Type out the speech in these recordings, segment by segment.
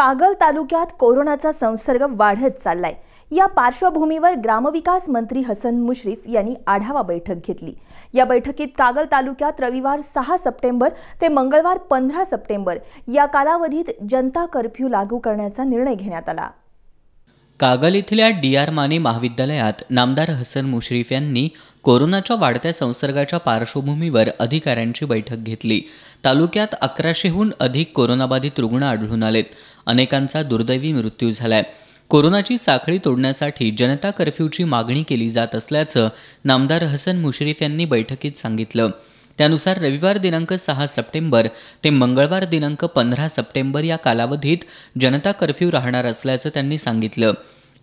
कागल तालुक्यात कोरोनाचा संसर्ग वाढत चाललाय या पार्श्वभूमीवर ग्रामविकास मंत्री हसन मुश्रीफ यांनी आढावा बैठक घेतली या बैठकीत कागल तालुक्यात रविवार सहा सप्टेंबर ते मंगळवार पंधरा सप्टेंबर या कालावधीत जनता कर्फ्यू लागू करण्याचा निर्णय घेण्यात आला कागल इथल्या डी आर माने महाविद्यालयात नामदार हसन मुश्रीफ यांनी कोरोनाच्या वाढत्या संसर्गाच्या पार्श्वभूमीवर अधिकाऱ्यांची बैठक घेतली तालुक्यात अकराशेहून अधिक कोरोनाबाधित रुग्ण आढळून आलेत अनेकांचा दुर्दैवी मृत्यू झालाय कोरोनाची साखळी तोडण्यासाठी जनता कर्फ्यूची मागणी केली जात असल्याचं नामदार हसन मुश्रीफ यांनी बैठकीत सांगितलं त्यानुसार रविवार दिनांक सहा सप्टेंबर ते मंगळवार दिनांक पंधरा सप्टेंबर या कालावधीत जनता कर्फ्यू राहणार असल्याचं त्यांनी सांगितलं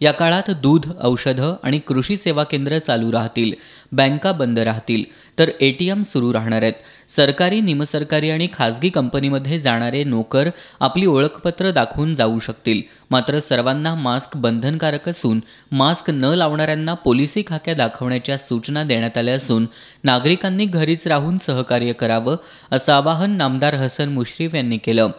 या काळात दूध औषधं आणि कृषी सेवा केंद्र चालू राहतील बँका बंद राहतील तर ए टी एम सुरू राहणार आहेत सरकारी निमसरकारी आणि खाजगी कंपनीमध्ये जाणारे नोकर आपली ओळखपत्र दाखवून जाऊ शकतील मात्र सर्वांना मास्क बंधनकारक असून मास्क न लावणाऱ्यांना पोलिसी खाक्या दाखवण्याच्या सूचना देण्यात आल्या असून नागरिकांनी घरीच राहून सहकार्य करावं असं आवाहन नामदार हसन मुश्रीफ यांनी केलं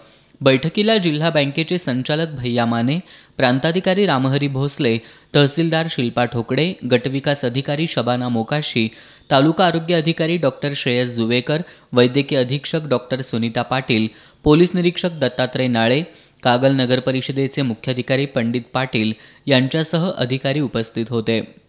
बैठकीला जिल्हा बँकेचे संचालक भैया माने प्रांताधिकारी रामहरी भोसले तहसीलदार शिल्पा ठोकडे गटविकास अधिकारी शबाना मोकाशी तालुका आरोग्य अधिकारी डॉक्टर श्रेयस जुवेकर वैद्यकीय अधीक्षक डॉक्टर सुनीता पाटील पोलीस निरीक्षक दत्तात्रय नाळे कागल नगरपरिषदेचे मुख्याधिकारी पंडित पाटील यांच्यासह अधिकारी उपस्थित होते